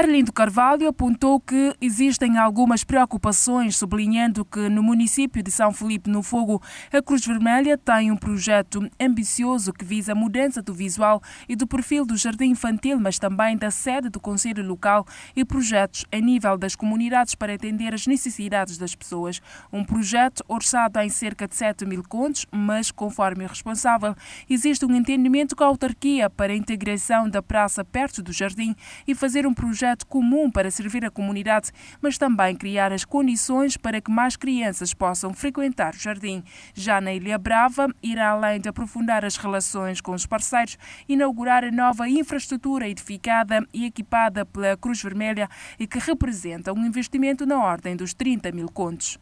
Arlindo Carvalho apontou que existem algumas preocupações, sublinhando que no município de São Felipe no Fogo, a Cruz Vermelha tem um projeto ambicioso que visa a mudança do visual e do perfil do jardim infantil, mas também da sede do Conselho Local e projetos a nível das comunidades para atender as necessidades das pessoas. Um projeto orçado em cerca de 7 mil contos, mas conforme o responsável, existe um entendimento com a autarquia para a integração da praça perto do jardim e fazer um projeto projeto comum para servir a comunidade, mas também criar as condições para que mais crianças possam frequentar o jardim. Já na Ilha Brava, irá além de aprofundar as relações com os parceiros, inaugurar a nova infraestrutura edificada e equipada pela Cruz Vermelha e que representa um investimento na ordem dos 30 mil contos.